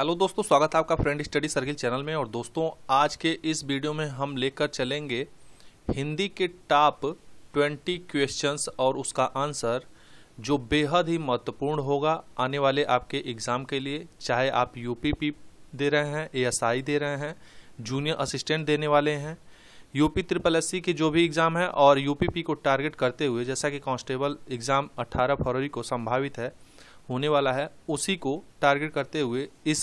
hello दोस्तों स्वागत है आपका फ्रेंड स्टडी सर्किल चैनल में और दोस्तों आज के इस वीडियो में हम लेकर चलेंगे हिंदी के टॉप 20 क्वेश्चंस और उसका आंसर जो बेहद ही महत्वपूर्ण होगा आने वाले आपके एग्ज़ाम के लिए चाहे आप यूपीपी दे रहे हैं एएसआई दे रहे हैं जूनियर असिस्टेंट देने वाले हैं यूपी ट्रिपल एस के जो भी एग्ज़ाम है और यूपीपी को टारगेट करते हुए जैसा कि कांस्टेबल एग्ज़ाम 18 फरवरी को संभावित है होने वाला है उसी को टारगेट करते हुए इस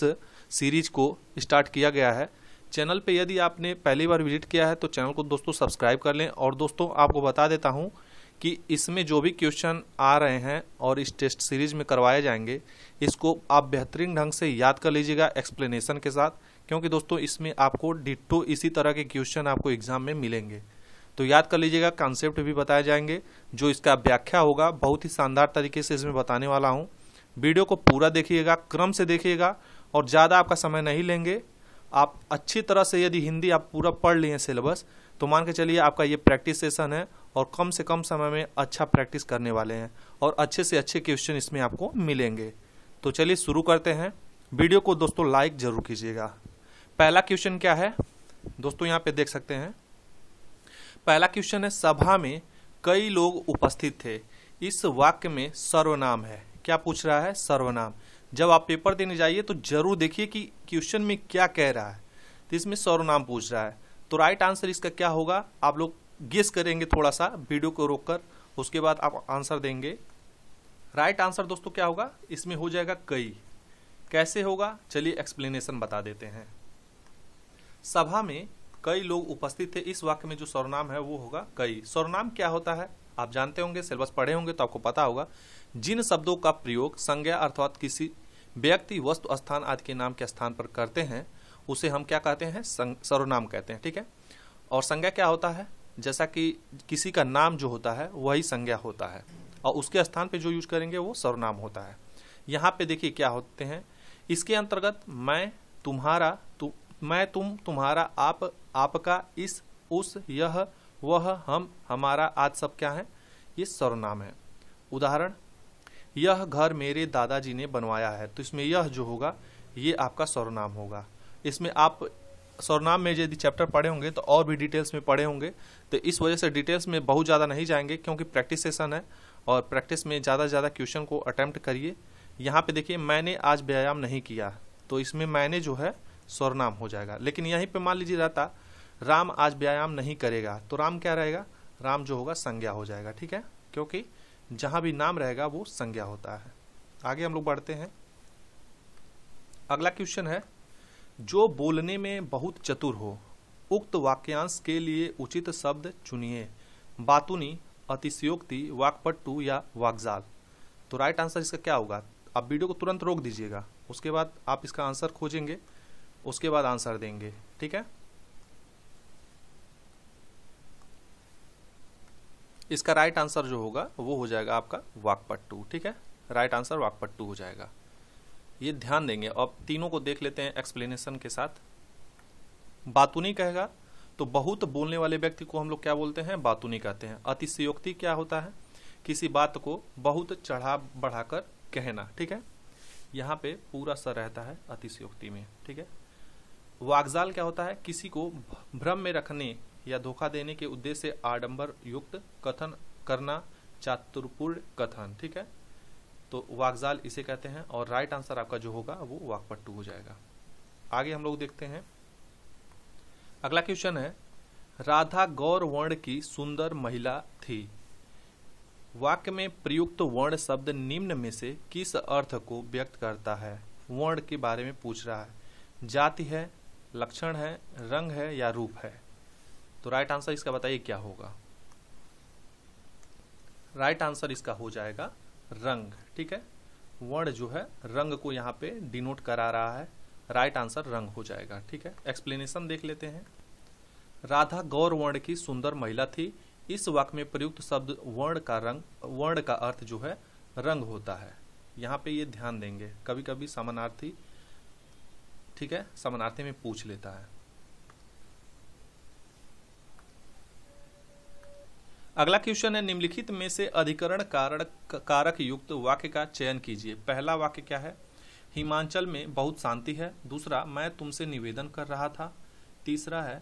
सीरीज को स्टार्ट किया गया है चैनल पे यदि आपने पहली बार विजिट किया है तो चैनल को दोस्तों सब्सक्राइब कर लें और दोस्तों आपको बता देता हूँ कि इसमें जो भी क्वेश्चन आ रहे हैं और इस टेस्ट सीरीज में करवाए जाएंगे इसको आप बेहतरीन ढंग से याद कर लीजिएगा एक्सप्लेनेशन के साथ क्योंकि दोस्तों इसमें आपको डिट्टो इसी तरह के क्वेश्चन आपको एग्जाम में मिलेंगे तो याद कर लीजिएगा कॉन्सेप्ट भी बताए जाएंगे जो इसका व्याख्या होगा बहुत ही शानदार तरीके से इसमें बताने वाला हूँ वीडियो को पूरा देखिएगा क्रम से देखिएगा और ज़्यादा आपका समय नहीं लेंगे आप अच्छी तरह से यदि हिंदी आप पूरा पढ़ लिए सिलेबस तो मान के चलिए आपका ये प्रैक्टिस सेशन है और कम से कम समय में अच्छा प्रैक्टिस करने वाले हैं और अच्छे से अच्छे क्वेश्चन इसमें आपको मिलेंगे तो चलिए शुरू करते हैं वीडियो को दोस्तों लाइक ज़रूर कीजिएगा पहला क्वेश्चन क्या है दोस्तों यहाँ पे देख सकते हैं पहला क्वेश्चन है सभा में कई लोग उपस्थित थे इस वाक्य में सर्वनाम है क्या पूछ रहा है सर्वनाम जब आप पेपर देने जाइए तो जरूर देखिए कि क्वेश्चन में क्या कह रहा है तो इसमें सर्वनाम पूछ रहा है तो राइट आंसर इसका क्या होगा आप लोग गेस करेंगे थोड़ा सा वीडियो को रोककर उसके बाद आप आंसर देंगे राइट आंसर दोस्तों क्या होगा इसमें हो जाएगा कई कैसे होगा चलिए एक्सप्लेनेशन बता देते हैं सभा में कई लोग उपस्थित थे इस वाक्य में जो सर्वनाम है वो होगा कई सर्वनाम क्या होता है आप जानते होंगे सिलेबस पढ़े होंगे तो आपको पता होगा जिन शब्दों का प्रयोग संज्ञा अर्थात किसी व्यक्ति वस्तु स्थान आदि के नाम के स्थान पर करते हैं उसे हम क्या कहते हैं सर्वनाम कहते हैं ठीक है और संज्ञा क्या होता है जैसा कि किसी का नाम जो होता है वही संज्ञा होता है और उसके स्थान पे जो यूज करेंगे वो सर्वनाम होता है यहाँ पे देखिए क्या होते हैं इसके अंतर्गत मैं तुम्हारा तु, मैं तुम तुम्हारा आप आपका इस उस यह वह हम हमारा आज सब क्या है ये सर्वनाम है उदाहरण यह घर मेरे दादाजी ने बनवाया है तो इसमें यह जो होगा ये आपका सर्वनाम होगा इसमें आप सर्वनाम में यदि चैप्टर पढ़े होंगे तो और भी डिटेल्स में पढ़े होंगे तो इस वजह से डिटेल्स में बहुत ज़्यादा नहीं जाएंगे क्योंकि प्रैक्टिस सेशन है और प्रैक्टिस में ज़्यादा से ज़्यादा क्वेश्चन को अटैम्प्ट करिए यहाँ पे देखिए मैंने आज व्यायाम नहीं किया तो इसमें मैंने जो है सर्वनाम हो जाएगा लेकिन यहीं पे मान लीजिए रहता राम आज व्यायाम नहीं करेगा तो राम क्या रहेगा राम जो होगा संज्ञा हो जाएगा ठीक है क्योंकि जहां भी नाम रहेगा वो संज्ञा होता है आगे हम लोग बढ़ते हैं अगला क्वेश्चन है जो बोलने में बहुत चतुर हो उक्त वाक्यांश के लिए उचित शब्द चुनिए बातुनी अतिशयोक्ति वाकपट्टू या वाकजाल तो राइट आंसर इसका क्या होगा आप वीडियो को तुरंत रोक दीजिएगा उसके बाद आप इसका आंसर खोजेंगे उसके बाद आंसर देंगे ठीक है इसका राइट आंसर जो होगा वो हो जाएगा आपका वाकपट्टू ठीक है राइट आंसर वाकपट्टू हो जाएगा ये ध्यान देंगे अब तीनों को देख लेते हैं एक्सप्लेनेशन के साथ बातूनी कहेगा तो बहुत बोलने वाले व्यक्ति को हम लोग क्या बोलते हैं बातूनी कहते हैं अतिशयोक्ति क्या होता है किसी बात को बहुत चढ़ा बढ़ाकर कहना ठीक है यहाँ पे पूरा सर रहता है अतिशयोक्ति में ठीक है वाकजाल क्या होता है किसी को भ्रम में रखने या धोखा देने के उद्देश्य से आडंबर युक्त कथन करना चातुर्पूर्ण कथन ठीक है तो वाकजाल इसे कहते हैं और राइट आंसर आपका जो होगा वो वाकपट्टू हो जाएगा आगे हम लोग देखते हैं अगला क्वेश्चन है राधा गौर वर्ण की सुंदर महिला थी वाक्य में प्रयुक्त वर्ण शब्द निम्न में से किस अर्थ को व्यक्त करता है वर्ण के बारे में पूछ रहा है जाति है लक्षण है रंग है या रूप है तो राइट आंसर इसका बताइए क्या होगा राइट आंसर इसका हो जाएगा रंग ठीक है वर्ण जो है रंग को यहाँ पे डिनोट करा रहा है राइट आंसर रंग हो जाएगा ठीक है एक्सप्लेनेशन देख लेते हैं राधा गौर वर्ण की सुंदर महिला थी इस वाक्य में प्रयुक्त शब्द वर्ण का रंग वर्ण का अर्थ जो है रंग होता है यहाँ पे ये ध्यान देंगे कभी कभी समानार्थी ठीक है समानार्थी में पूछ लेता है अगला क्वेश्चन है निम्नलिखित में से अधिकरण कारक कारक युक्त वाक्य का चयन कीजिए पहला वाक्य क्या है हिमाचल में बहुत शांति है दूसरा मैं तुमसे निवेदन कर रहा था तीसरा है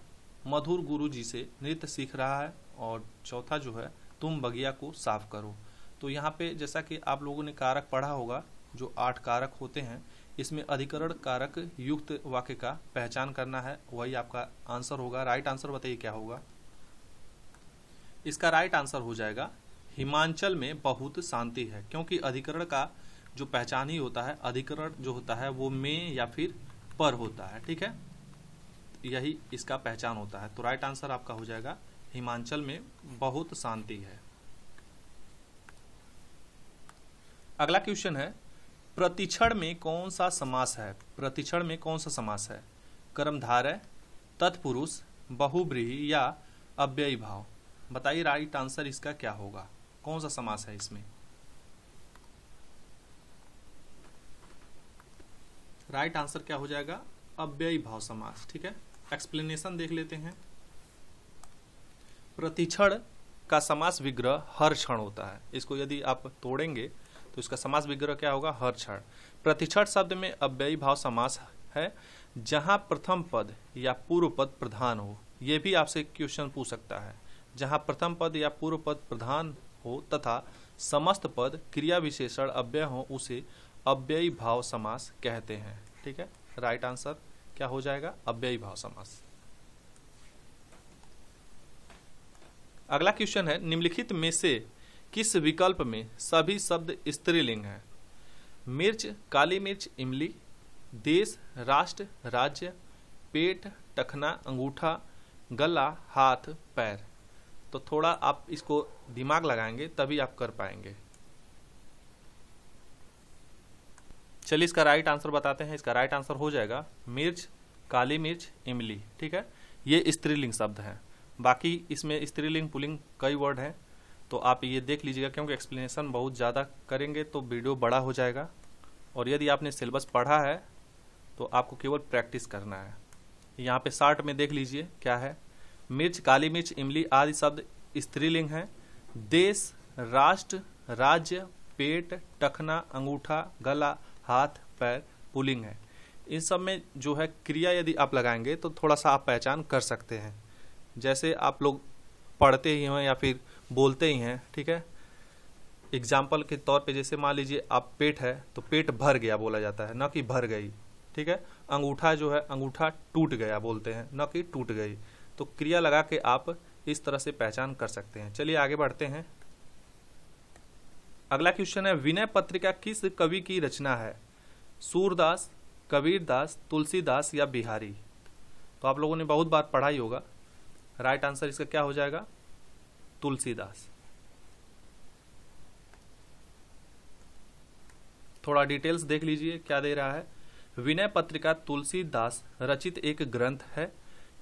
मधुर गुरु जी से नृत्य सीख रहा है और चौथा जो है तुम बगिया को साफ करो तो यहाँ पे जैसा कि आप लोगों ने कारक पढ़ा होगा जो आठ कारक होते हैं इसमें अधिकरण कारक युक्त वाक्य का पहचान करना है वही आपका आंसर होगा राइट आंसर बताइए क्या होगा इसका राइट आंसर हो जाएगा हिमाचल में बहुत शांति है क्योंकि अधिकरण का जो पहचान ही होता है अधिकरण जो होता है वो में या फिर पर होता है ठीक है यही इसका पहचान होता है तो राइट आंसर आपका हो जाएगा हिमाचल में बहुत शांति है अगला क्वेश्चन है प्रतिक्षण में कौन सा समास है प्रतिक्षण में कौन सा समास है कर्मधारय तत्पुरुष बहुब्रीही या अव्ययी भाव बताइए राइट आंसर इसका क्या होगा कौन सा समास है इसमें राइट आंसर क्या हो जाएगा अव्ययी भाव समास ठीक है एक्सप्लेनेशन देख लेते हैं प्रतिक्षण का समास विग्रह हर क्षण होता है इसको यदि आप तोड़ेंगे तो इसका समास विग्रह क्या होगा हर क्षण प्रतिक्षण शब्द में अव्ययी भाव समास है जहां प्रथम पद या पूर्व पद प्रधान हो यह भी आपसे क्वेश्चन पूछ सकता है जहाँ प्रथम पद या पूर्व पद प्रधान हो तथा समस्त पद क्रिया विशेषण अव्यय हो उसे अव्ययी भाव समास कहते हैं ठीक है राइट आंसर क्या हो जाएगा अव्ययी भाव समास अगला क्वेश्चन है निम्नलिखित में से किस विकल्प में सभी शब्द स्त्रीलिंग हैं मिर्च काली मिर्च इमली देश राष्ट्र राज्य पेट टखना अंगूठा गला हाथ पैर तो थोड़ा आप इसको दिमाग लगाएंगे तभी आप कर पाएंगे चलिए इसका राइट आंसर बताते हैं इसका राइट आंसर हो जाएगा मिर्च काली मिर्च इमली ठीक है ये स्त्रीलिंग शब्द हैं बाकी इसमें स्त्रीलिंग पुलिंग कई वर्ड हैं तो आप ये देख लीजिएगा क्योंकि एक्सप्लेनेशन बहुत ज़्यादा करेंगे तो वीडियो बड़ा हो जाएगा और यदि आपने सिलेबस पढ़ा है तो आपको केवल प्रैक्टिस करना है यहाँ पे शार्ट में देख लीजिए क्या है मिर्च काली मिर्च इमली आदि शब्द स्त्रीलिंग हैं देश राष्ट्र राज्य पेट टखना अंगूठा गला हाथ पैर पुलिंग है इन सब में जो है क्रिया यदि आप लगाएंगे तो थोड़ा सा आप पहचान कर सकते हैं जैसे आप लोग पढ़ते ही हों या फिर बोलते ही हैं ठीक है एग्जाम्पल के तौर पे जैसे मान लीजिए आप पेट है तो पेट भर गया बोला जाता है न कि भर गई ठीक है अंगूठा जो है अंगूठा टूट गया बोलते हैं न कि टूट गई तो क्रिया लगा के आप इस तरह से पहचान कर सकते हैं चलिए आगे बढ़ते हैं अगला क्वेश्चन है विनय पत्रिका किस कवि की रचना है सूरदास कबीरदास तुलसीदास या बिहारी तो आप लोगों ने बहुत बार पढ़ा ही होगा राइट आंसर इसका क्या हो जाएगा तुलसीदास थोड़ा डिटेल्स देख लीजिए क्या दे रहा है विनय पत्रिका तुलसीदास रचित एक ग्रंथ है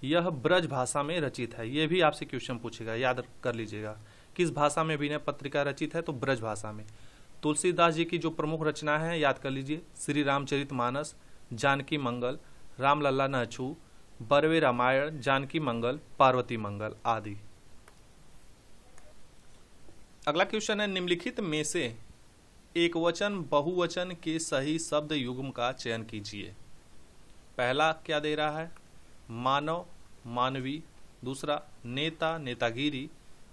यह ब्रज भाषा में रचित है ये भी आपसे क्वेश्चन पूछेगा याद कर लीजिएगा किस भाषा में विनय पत्रिका रचित है तो ब्रज भाषा में तुलसीदास जी की जो प्रमुख रचना है याद कर लीजिए श्री रामचरित मानस जानकी मंगल रामलला नहछू बरवे रामायण जानकी मंगल पार्वती मंगल आदि अगला क्वेश्चन है निम्नलिखित में से एक वचन बहुवचन के सही शब्द युग्म का चयन कीजिए पहला क्या दे रहा है मानव मानवी दूसरा नेता नेतागिरी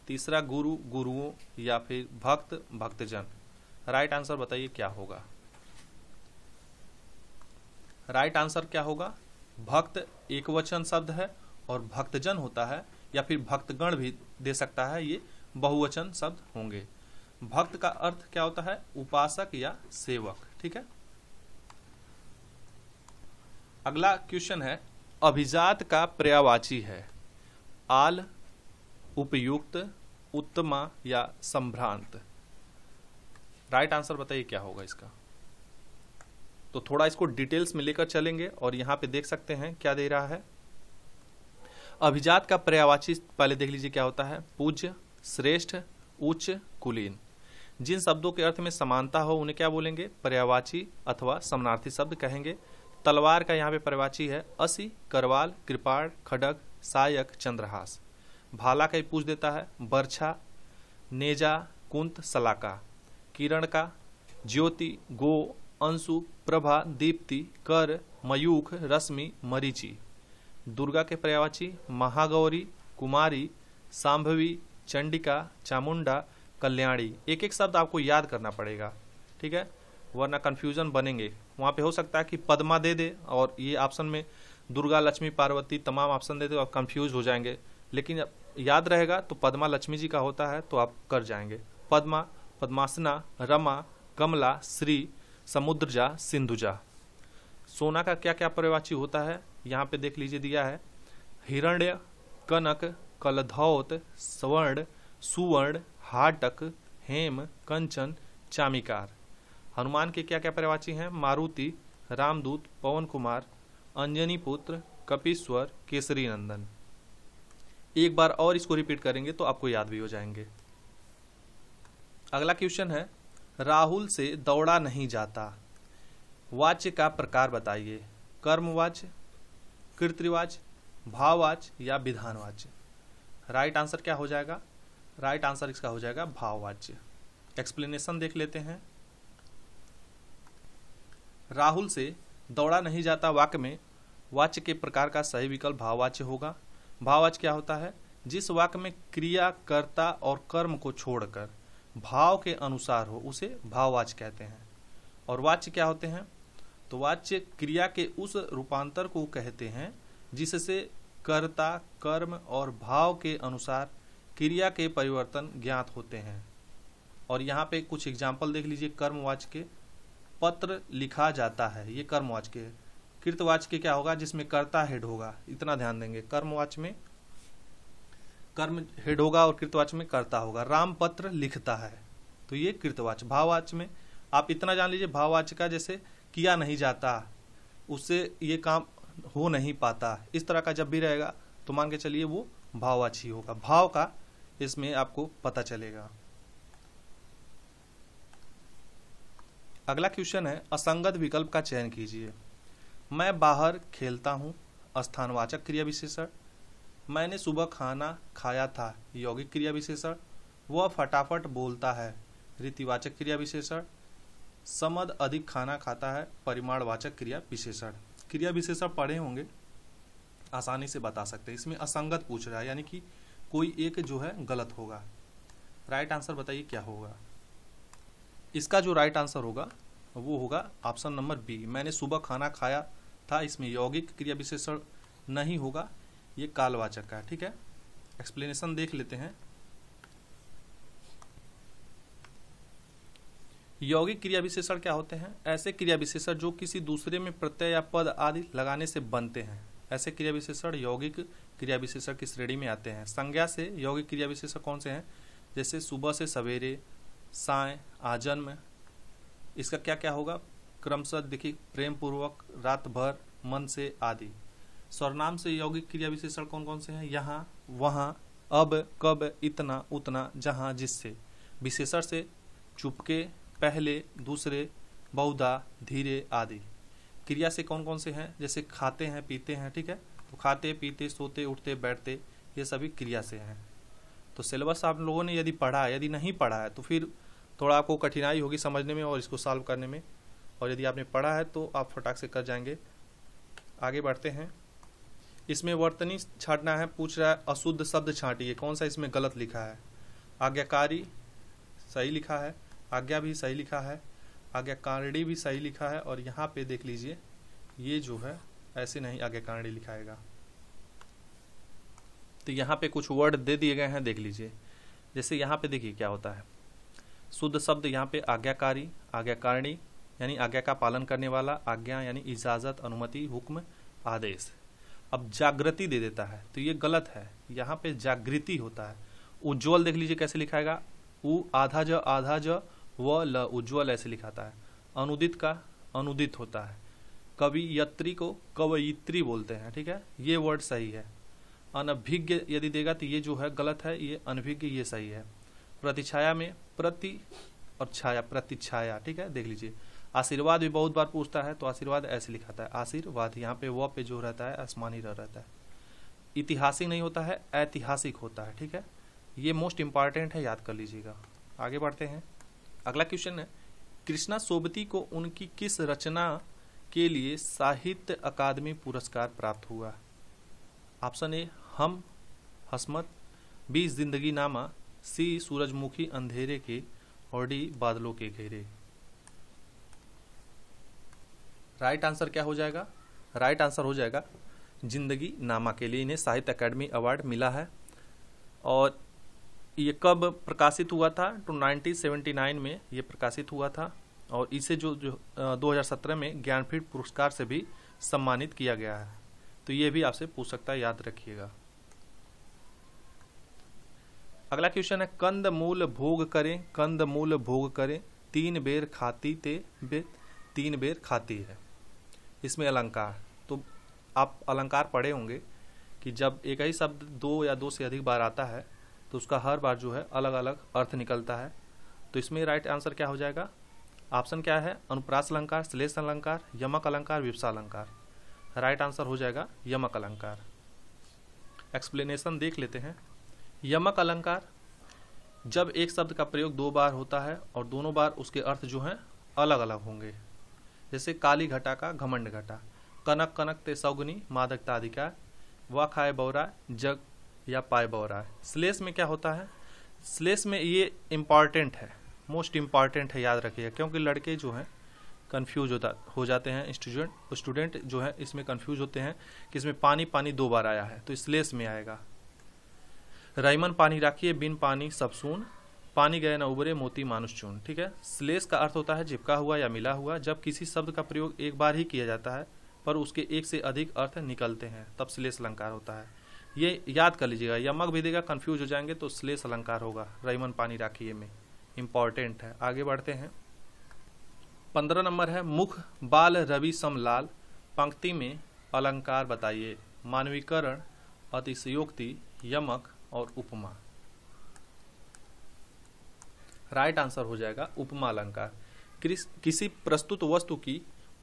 तीसरा गुरु गुरुओं या फिर भक्त भक्तजन राइट आंसर बताइए क्या होगा राइट आंसर क्या होगा भक्त एक वचन शब्द है और भक्तजन होता है या फिर भक्तगण भी दे सकता है ये बहुवचन शब्द होंगे भक्त का अर्थ क्या होता है उपासक या सेवक ठीक है अगला क्वेश्चन है अभिजात का पर्यावाची है आल उपयुक्त उत्तमा या संभ्रांत राइट आंसर बताइए क्या होगा इसका तो थोड़ा इसको डिटेल्स में लेकर चलेंगे और यहां पे देख सकते हैं क्या दे रहा है अभिजात का पर्यावाची पहले देख लीजिए क्या होता है पूज्य श्रेष्ठ उच्च कुलीन जिन शब्दों के अर्थ में समानता हो उन्हें क्या बोलेंगे पर्यावाची अथवा समानार्थी शब्द कहेंगे तलवार का यहाँ पे परिवाची है असी करवाल कृपाण खडग सायक चंद्रहास भाला का ही पूछ देता है बर्छा नेजा कुंत सलाका किरण का ज्योति गो अंशु प्रभा दीप्ति कर मयूख रश्मि मरीचि दुर्गा के पर्यावाची महागौरी कुमारी सांभवी चंडिका चामुंडा कल्याणी एक एक शब्द आपको याद करना पड़ेगा ठीक है वरना कन्फ्यूजन बनेंगे वहाँ पे हो सकता है कि पद्मा दे दे और ये ऑप्शन में दुर्गा लक्ष्मी पार्वती तमाम ऑप्शन दे दे और कंफ्यूज हो जाएंगे लेकिन याद रहेगा तो पद्मा लक्ष्मी जी का होता है तो आप कर जाएंगे पद्मा पद्मासना रमा कमला श्री समुद्रजा सिंधुजा सोना का क्या क्या पर्यवाची होता है यहाँ पे देख लीजिए दिया है हिरण्य कनक कलधौत स्वर्ण सुवर्ण हाटक हेम कंचन चामिकार हनुमान के क्या क्या पर्यावाची हैं मारुति रामदूत पवन कुमार अंजनी पुत्र कपीश्वर केसरी नंदन एक बार और इसको रिपीट करेंगे तो आपको याद भी हो जाएंगे अगला क्वेश्चन है राहुल से दौड़ा नहीं जाता वाच्य का प्रकार बताइए कर्मवाच्य कृत्रिवाच्य भाववाच्य या विधानवाच्य राइट आंसर क्या हो जाएगा राइट आंसर इसका हो जाएगा भाववाच्य एक्सप्लेनेशन देख लेते हैं राहुल से दौड़ा नहीं जाता वाक्य में वाच्य के प्रकार का सही विकल्प भाववाच्य होगा भाववाच्य क्या होता है जिस वाक्य में क्रिया कर्ता और कर्म को छोड़कर भाव के अनुसार हो उसे भाववाच्य कहते हैं और वाच्य क्या होते हैं तो वाच्य क्रिया के उस रूपांतर को कहते हैं जिससे कर्ता कर्म और भाव के अनुसार क्रिया के परिवर्तन ज्ञात होते हैं और यहाँ पे कुछ एग्जाम्पल देख लीजिए कर्मवाच्य के पत्र लिखा जाता है ये कर्मवाच के कृतवाच के क्या होगा जिसमें कर्ता हेड होगा इतना ध्यान देंगे कर्मवाच में कर्म हेड होगा और कृतवाच में कर्ता होगा राम पत्र लिखता है तो ये कृतवाच भाववाच में आप इतना जान लीजिए भाववाच का जैसे किया नहीं जाता उससे ये काम हो नहीं पाता इस तरह का जब भी रहेगा तो मान के चलिए वो भाववाच ही होगा भाव का इसमें आपको पता चलेगा अगला क्वेश्चन है असंगत विकल्प का चयन कीजिए मैं बाहर खेलता हूँ स्थानवाचक क्रिया विशेषण मैंने सुबह खाना खाया था यौगिक क्रिया विशेषण वह फटाफट बोलता है रीतिवाचक क्रिया विशेषण समद अधिक खाना खाता है परिमाणवाचक क्रिया विशेषण क्रिया विशेषण पढ़े होंगे आसानी से बता सकते हैं इसमें असंगत पूछ रहा है यानी कि कोई एक जो है गलत होगा राइट आंसर बताइए क्या होगा इसका जो राइट आंसर होगा वो होगा ऑप्शन नंबर बी मैंने सुबह खाना खाया था इसमें यौगिक क्रिया विशेषण नहीं होगा ये कालवाचक का ठीक है एक्सप्लेनेशन देख लेते हैं यौगिक क्रिया विशेषण क्या होते हैं ऐसे क्रिया विशेषण जो किसी दूसरे में प्रत्यय या पद आदि लगाने से बनते हैं ऐसे क्रिया विशेषण यौगिक क्रिया विशेषण की श्रेणी में आते हैं संज्ञा से यौगिक क्रिया विशेषण कौन से हैं जैसे सुबह से सवेरे साय आजन्म इसका क्या क्या होगा क्रमशः देखिए प्रेम पूर्वक रात भर मन से आदि स्वर्णाम से यौगिक क्रिया विशेषण कौन कौन से हैं यहाँ वहाँ अब कब इतना उतना जहाँ जिससे विशेषण से चुपके पहले दूसरे बहुधा धीरे आदि क्रिया से कौन कौन से हैं जैसे खाते हैं पीते हैं ठीक है तो खाते पीते सोते उठते बैठते ये सभी क्रिया से हैं तो सिलेबस आप लोगों ने यदि पढ़ा है यदि नहीं पढ़ा है तो फिर थोड़ा आपको कठिनाई होगी समझने में और इसको सॉल्व करने में और यदि आपने पढ़ा है तो आप फटाक से कर जाएंगे आगे बढ़ते हैं इसमें वर्तनी छाटना है पूछ रहा है अशुद्ध शब्द छाटिए कौन सा इसमें गलत लिखा है आज्ञाकारी सही लिखा है आज्ञा भी सही लिखा है आज्ञाकारिणी भी सही लिखा है और यहाँ पे देख लीजिए ये जो है ऐसे नहीं आज्ञाकारिणी लिखाएगा तो यहाँ पे कुछ वर्ड दे दिए गए हैं देख लीजिए जैसे यहाँ पे देखिए क्या होता है शुद्ध शब्द यहाँ पे आज्ञाकारी आज्ञाकारिणी यानी आज्ञा का पालन करने वाला आज्ञा यानी इजाजत अनुमति हुक्म आदेश अब जागृति दे देता है तो ये गलत है यहाँ पे जागृति होता है उज्ज्वल देख लीजिए कैसे लिखाएगा उ आधा ज आधा ज व ल उज्ज्वल ऐसे लिखाता है अनुदित का अनुदित होता है कवि को कवयित्री बोलते हैं ठीक है ये वर्ड सही है अनभिज्ञ यदि देगा तो ये जो है गलत है ये अनभिज्ञ ये सही है प्रतिछाया में प्रति और छाया प्रतिछाया ठीक है देख लीजिए आशीर्वाद भी बहुत बार पूछता है तो आशीर्वाद ऐसे लिखाता है आशीर्वाद यहाँ पे व पे जो रहता है आसमानी रह रहता है इतिहासिक नहीं होता है ऐतिहासिक होता है ठीक है ये मोस्ट इम्पॉर्टेंट है याद कर लीजिएगा आगे बढ़ते हैं अगला क्वेश्चन है कृष्णा सोबती को उनकी किस रचना के लिए साहित्य अकादमी पुरस्कार प्राप्त हुआ है ऑप्शन ए हम हसमत बी जिंदगी नामा सी सूरजमुखी अंधेरे के और डी बादलों के घेरे राइट आंसर क्या हो जाएगा राइट आंसर हो जाएगा जिंदगी नामा के लिए इन्हें साहित्य अकेडमी अवार्ड मिला है और ये कब प्रकाशित हुआ था टू तो 1979 में ये प्रकाशित हुआ था और इसे जो जो 2017 में ज्ञानपीठ पुरस्कार से भी सम्मानित किया गया है तो ये भी आपसे पूछ सकता है याद रखिएगा अगला क्वेश्चन है कंद मूल भोग करें कंद मूल भोग करें तीन बेर खाती ते बे तीन बेर खाती है इसमें अलंकार तो आप अलंकार पढ़े होंगे कि जब एक ही शब्द दो या दो से अधिक बार आता है तो उसका हर बार जो है अलग अलग अर्थ निकलता है तो इसमें राइट आंसर क्या हो जाएगा ऑप्शन क्या है अनुप्रास अलंकार श्लेष अलंकार यमक अलंकार विपसा अलंकार राइट आंसर हो जाएगा यमक अलंकार एक्सप्लेनेशन देख लेते हैं यमक अलंकार जब एक शब्द का प्रयोग दो बार होता है और दोनों बार उसके अर्थ जो हैं अलग अलग होंगे जैसे काली घटा का घमंड घटा कनक कनक ते सौगुनी मादकताधिका व खाए बौरा जग या पाए बौरा श्लेष में क्या होता है श्लेष में ये इम्पॉर्टेंट है मोस्ट इम्पॉर्टेंट है याद रखिएगा क्योंकि लड़के जो हैं कन्फ्यूज होता हो जाते हैं स्टूडेंट स्टूडेंट जो है इसमें कन्फ्यूज होते हैं कि इसमें पानी पानी दो बार आया है तो इसलेस में आएगा रईमन पानी राखिए बिन पानी सबसून पानी गए न उबरे मोती मानुष चून ठीक है स्लेस का अर्थ होता है चिपका हुआ या मिला हुआ जब किसी शब्द का प्रयोग एक बार ही किया जाता है पर उसके एक से अधिक अर्थ निकलते हैं तब स्लेस अलंकार होता है ये याद कर लीजिएगा यमक देगा कन्फ्यूज हो जाएंगे तो स्लेस अलंकार होगा रईमन पानी राखिए में इम्पॉर्टेंट है आगे बढ़ते हैं पंद्रह नंबर है मुख बाल रवि समलाल पंक्ति में अलंकार बताइए मानवीकरण अतिशयोक्ति यमक और उपमा राइट आंसर हो जाएगा उपमा अलंकार किसी प्रस्तुत वस्तु की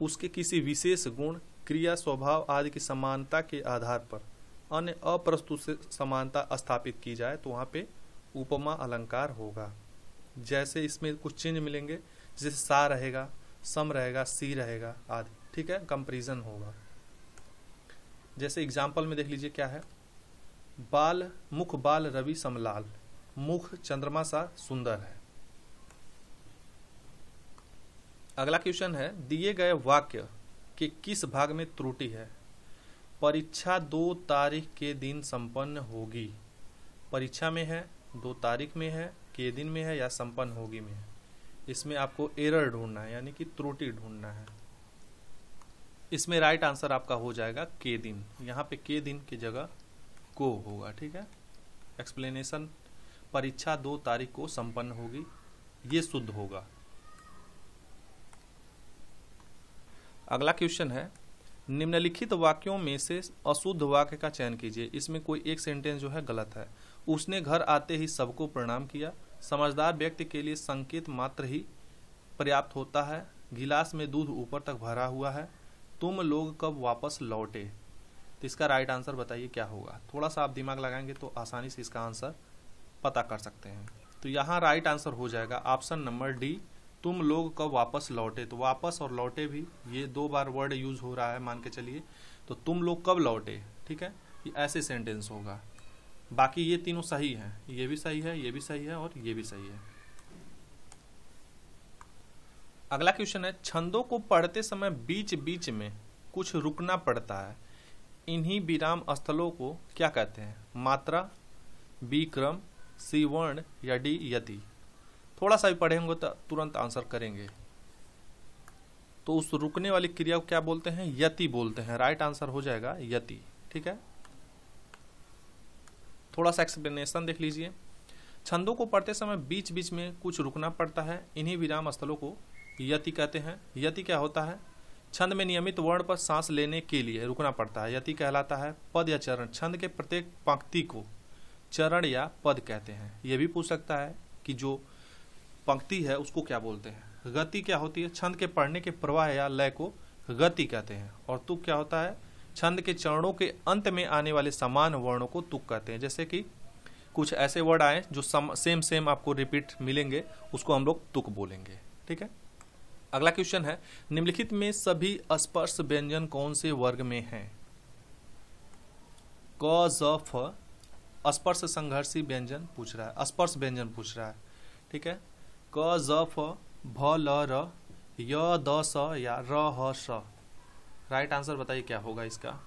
उसके किसी विशेष गुण क्रिया स्वभाव आदि की समानता के आधार पर अन्य अप्रस्तुत से समानता स्थापित की जाए तो वहाँ पे उपमा अलंकार होगा जैसे इसमें कुछ चिन्ह मिलेंगे जैसे सा रहेगा सम रहेगा सी रहेगा आदि ठीक है कंपेरिजन होगा जैसे एग्जाम्पल में देख लीजिए क्या है बाल मुख बाल रवि समलाल मुख चंद्रमा सा सुंदर है अगला क्वेश्चन है दिए गए वाक्य के किस भाग में त्रुटि है परीक्षा दो तारीख के दिन संपन्न होगी परीक्षा में है दो तारीख में है के दिन में है या संपन्न होगी में है इसमें आपको एरर ढूंढना है यानी कि त्रुटि ढूंढना है इसमें राइट आंसर आपका हो जाएगा के दिन यहाँ पे के दिन की जगह को होगा ठीक है एक्सप्लेनेशन परीक्षा दो तारीख को संपन्न होगी ये शुद्ध होगा अगला क्वेश्चन है निम्नलिखित वाक्यों में से अशुद्ध वाक्य का चयन कीजिए इसमें कोई एक सेंटेंस जो है गलत है उसने घर आते ही सबको प्रणाम किया समझदार व्यक्ति के लिए संकेत मात्र ही पर्याप्त होता है गिलास में दूध ऊपर तक भरा हुआ है तुम लोग कब वापस लौटे तो इसका राइट आंसर बताइए क्या होगा थोड़ा सा आप दिमाग लगाएंगे तो आसानी से इसका आंसर पता कर सकते हैं तो यहाँ राइट आंसर हो जाएगा ऑप्शन नंबर डी तुम लोग कब वापस लौटे तो वापस और लौटे भी ये दो बार वर्ड यूज हो रहा है मान के चलिए तो तुम लोग कब लौटे ठीक है ये ऐसे सेंटेंस होगा बाकी ये तीनों सही हैं ये भी सही है ये भी सही है और ये भी सही है अगला क्वेश्चन है छंदों को पढ़ते समय बीच बीच में कुछ रुकना पड़ता है इन्हीं विराम स्थलों को क्या कहते हैं मात्रा विक्रम सी वर्ण या डी यदि थोड़ा सा भी पढ़ेंगे तो तुरंत आंसर करेंगे तो उस रुकने वाली क्रिया को क्या बोलते हैं यति बोलते हैं राइट आंसर हो जाएगा यति ठीक है थोड़ा सा एक्सप्लेनेशन देख लीजिए छंदों को पढ़ते समय बीच बीच में कुछ रुकना पड़ता है इन्हीं विराम स्थलों को यति कहते हैं यति क्या होता है छंद में नियमित वर्ण पर सांस लेने के लिए रुकना पड़ता है यति कहलाता है पद या चरण छंद के प्रत्येक पंक्ति को चरण या पद कहते हैं यह भी पूछ सकता है कि जो पंक्ति है उसको क्या बोलते हैं गति क्या होती है छंद के पढ़ने के प्रवाह या लय को गति कहते हैं और तुक क्या होता है छंद के चरणों के अंत में आने वाले समान वर्णों को तुक कहते हैं जैसे कि कुछ ऐसे वर्ड आए जो सम, सेम सेम आपको रिपीट मिलेंगे उसको हम लोग तुक बोलेंगे ठीक है अगला क्वेश्चन है निम्नलिखित में सभी स्पर्श व्यंजन कौन से वर्ग में हैं क ज स्पर्श संघर्षी व्यंजन पूछ रहा है स्पर्श व्यंजन पूछ रहा है ठीक है क ज फ भ ल र य द स या र ह स राइट आंसर बताइए क्या होगा इसका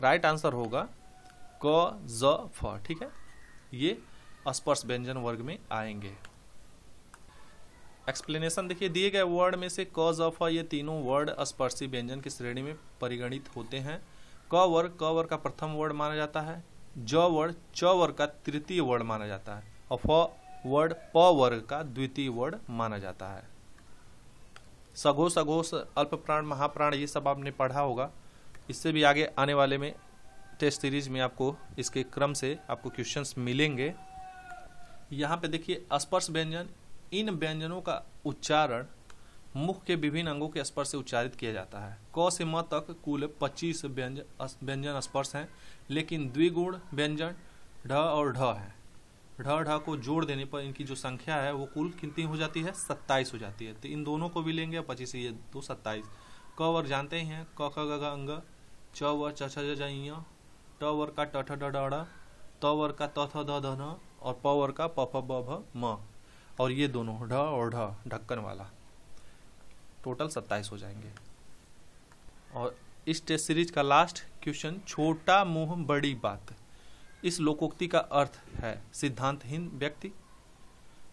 राइट आंसर होगा क ज फ ठीक है ये स्पर्श व्यंजन वर्ग में आएंगे एक्सप्लेनेशन देखिए दिए गए वर्ड में से क ज फ ये तीनों वर्ड स्पर्शी व्यंजन की श्रेणी में परिगणित होते हैं क वर्ग क वर्ग का प्रथम वर्ड माना जाता है ज वर्ड च वर्ग का तृतीय वर्ड माना जाता है और फ वर्ड प वर्ग का द्वितीय वर्ड माना जाता है सघोष अघोष अल्प प्राण महाप्राण ये सब आपने पढ़ा होगा इससे भी आगे आने वाले में टेस्ट सीरीज में आपको इसके क्रम से आपको क्वेश्चंस मिलेंगे यहाँ पे देखिए स्पर्श व्यंजन इन व्यंजनों का उच्चारण मुख के विभिन्न अंगों के स्पर्श से उच्चारित किया जाता है क से म तक कुल 25 व्यंजन व्यंजन स्पर्श हैं लेकिन द्विगुण व्यंजन ढ और ढ है ढ ढ को जोड़ देने पर इनकी जो संख्या है वो कुल कितनी हो जाती है सत्ताईस हो जाती है तो इन दोनों को भी लेंगे पच्चीस ये दो सत्ताईस क वर्ग जानते ही हैं क ख ग अंग च व च छ ट वर का ट ठ ड त वर का त थ ध न और प वर का प फ ब भ म और ये दोनों ढ और ढ ढक्कन वाला टोटल सत्ताईस हो जाएंगे और इस टेस्ट सीरीज का लास्ट क्वेश्चन छोटा मुंह बड़ी बात इस लोकोक्ति का अर्थ है सिद्धांतहीन व्यक्ति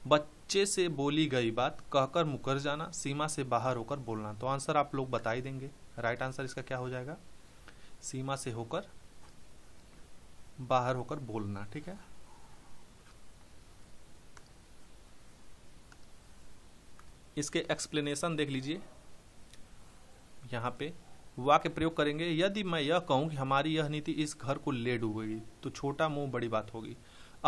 बच्चे से बोली गई बात कहकर मुकर जाना सीमा से बाहर होकर बोलना तो आंसर आप लोग बता ही देंगे राइट आंसर इसका क्या हो जाएगा सीमा से होकर बाहर होकर बोलना ठीक है इसके एक्सप्लेनेशन देख लीजिए यहां पे वाक्य प्रयोग करेंगे यदि मैं यह कहूँ कि हमारी यह नीति इस घर को ले डूबेगी तो छोटा मुंह बड़ी बात होगी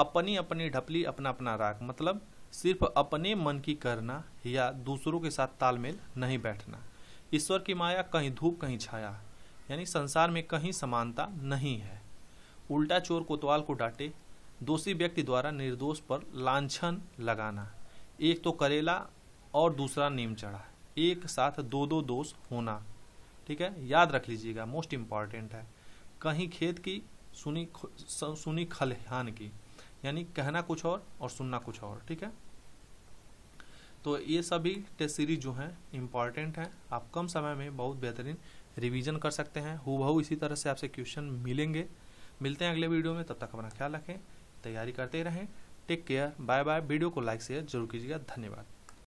अपनी अपनी ढपली अपना अपना राग मतलब सिर्फ अपने मन की करना या दूसरों के साथ तालमेल नहीं बैठना ईश्वर की माया कहीं धूप कहीं छाया यानी संसार में कहीं समानता नहीं है उल्टा चोर कोतवाल को डांटे दोषी व्यक्ति द्वारा निर्दोष पर लांछन लगाना एक तो करेला और दूसरा नीम चढ़ा एक साथ दो दो दोष होना ठीक है याद रख लीजिएगा मोस्ट इम्पॉर्टेंट है कहीं खेत की सुनी सुनी खलिहान की यानी कहना कुछ और और सुनना कुछ और ठीक है तो ये सभी टेस्ट सीरीज जो हैं इम्पॉर्टेंट हैं आप कम समय में बहुत बेहतरीन रिवीजन कर सकते हैं हु इसी तरह से आपसे क्वेश्चन मिलेंगे मिलते हैं अगले वीडियो में तब तक अपना ख्याल रखें तैयारी करते रहें take care bye bye video को लाइक शेयर जरूर कीजिएगा धन्यवाद